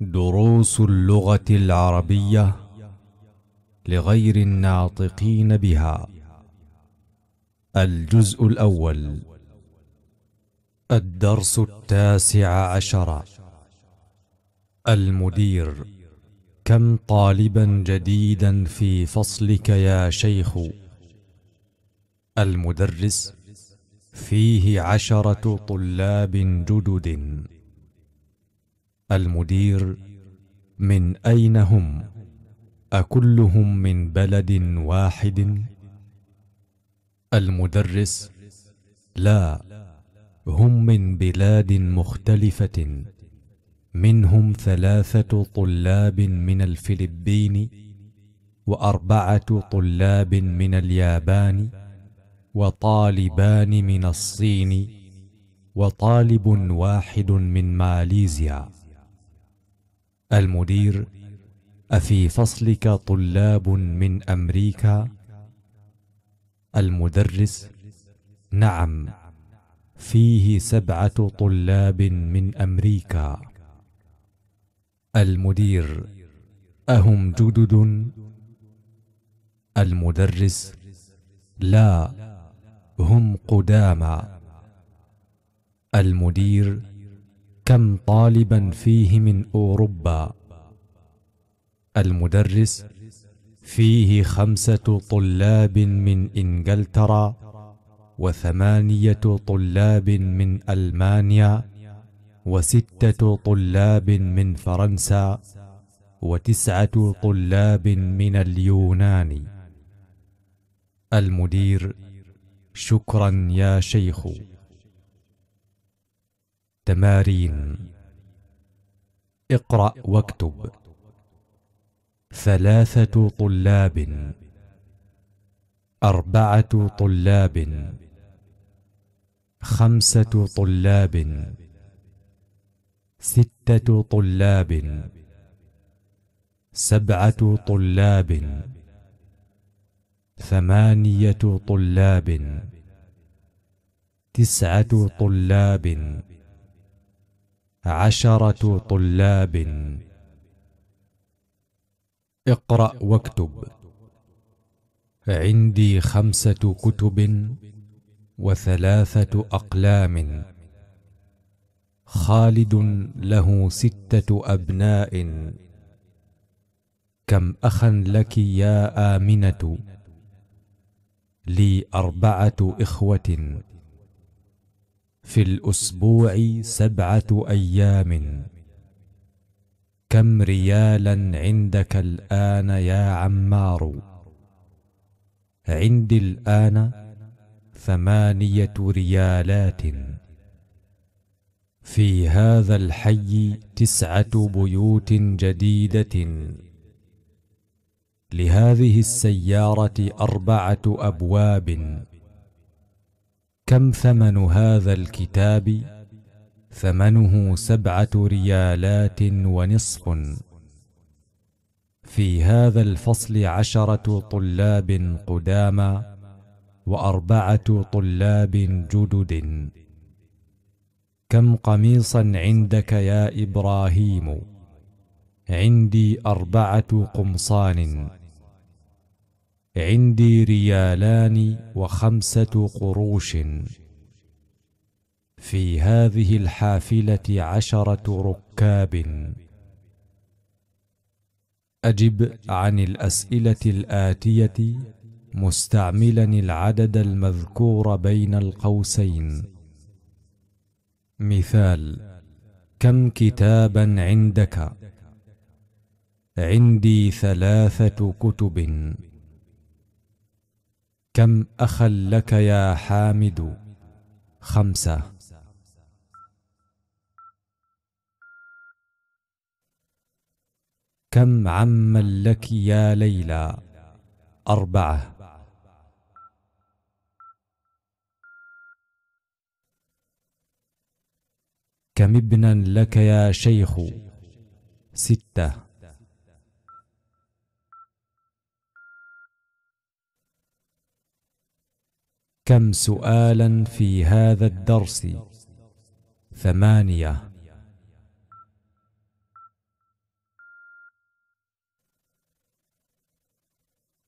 دروس اللغة العربية لغير الناطقين بها الجزء الأول الدرس التاسع عشر المدير كم طالبا جديدا في فصلك يا شيخ المدرس فيه عشرة طلاب جدد المدير من اين هم اكلهم من بلد واحد المدرس لا هم من بلاد مختلفه منهم ثلاثه طلاب من الفلبين واربعه طلاب من اليابان وطالبان من الصين وطالب واحد من ماليزيا المدير أفي فصلك طلاب من أمريكا؟ المدرس نعم فيه سبعة طلاب من أمريكا المدير أهم جدد؟ المدرس لا هم قدامى المدير كم طالبا فيه من اوروبا المدرس فيه خمسه طلاب من انجلترا وثمانيه طلاب من المانيا وسته طلاب من فرنسا وتسعه طلاب من اليونان المدير شكرا يا شيخ التمارين اقرأ واكتب ثلاثة طلاب أربعة طلاب خمسة طلاب ستة طلاب سبعة طلاب ثمانية طلاب تسعة طلاب عشرة طلاب اقرأ واكتب عندي خمسة كتب وثلاثة أقلام خالد له ستة أبناء كم أخا لك يا آمنة لي أربعة إخوة في الأسبوع سبعة أيام كم ريالا عندك الآن يا عمار عندي الآن ثمانية ريالات في هذا الحي تسعة بيوت جديدة لهذه السيارة أربعة أبواب كم ثمن هذا الكتاب ثمنه سبعه ريالات ونصف في هذا الفصل عشره طلاب قدامى واربعه طلاب جدد كم قميصا عندك يا ابراهيم عندي اربعه قمصان عندي ريالان وخمسة قروش في هذه الحافلة عشرة ركاب أجب عن الأسئلة الآتية مستعملا العدد المذكور بين القوسين مثال كم كتابا عندك عندي ثلاثة كتب كم أخا لك يا حامد خمسة كم عما لك يا ليلى أربعة كم ابنا لك يا شيخ سته كم سؤالا في هذا الدرس ثمانيه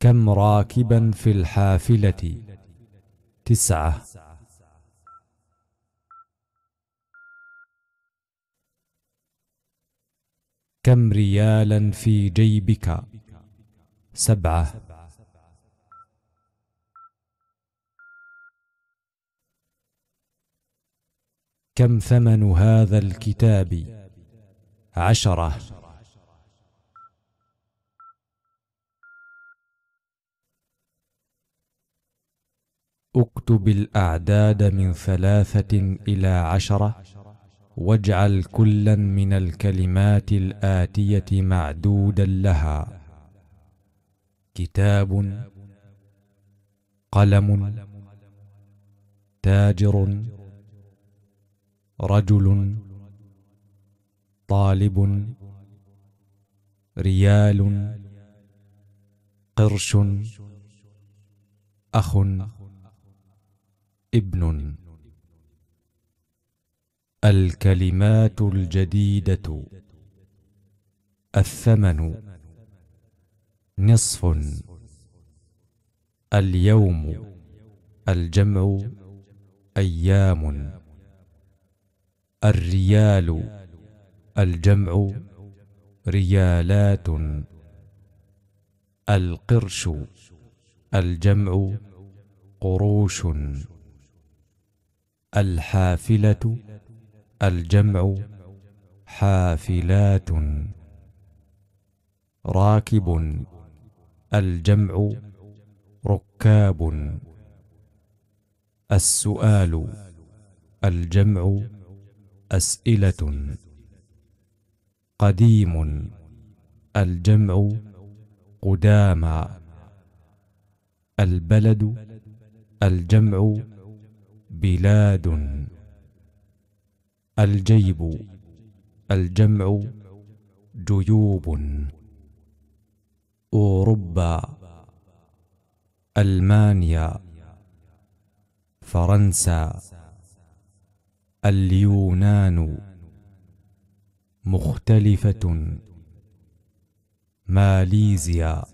كم راكبا في الحافله تسعه كم ريالا في جيبك سبعه كم ثمن هذا الكتاب عشره اكتب الاعداد من ثلاثه الى عشره واجعل كلا من الكلمات الاتيه معدودا لها كتاب قلم تاجر رجل طالب ريال قرش اخ ابن الكلمات الجديده الثمن نصف اليوم الجمع ايام الريال الجمع ريالات القرش الجمع قروش الحافلة الجمع حافلات راكب الجمع ركاب السؤال الجمع أسئلة قديم الجمع قدامى البلد الجمع بلاد الجيب الجمع جيوب أوروبا ألمانيا فرنسا اليونان مختلفة ماليزيا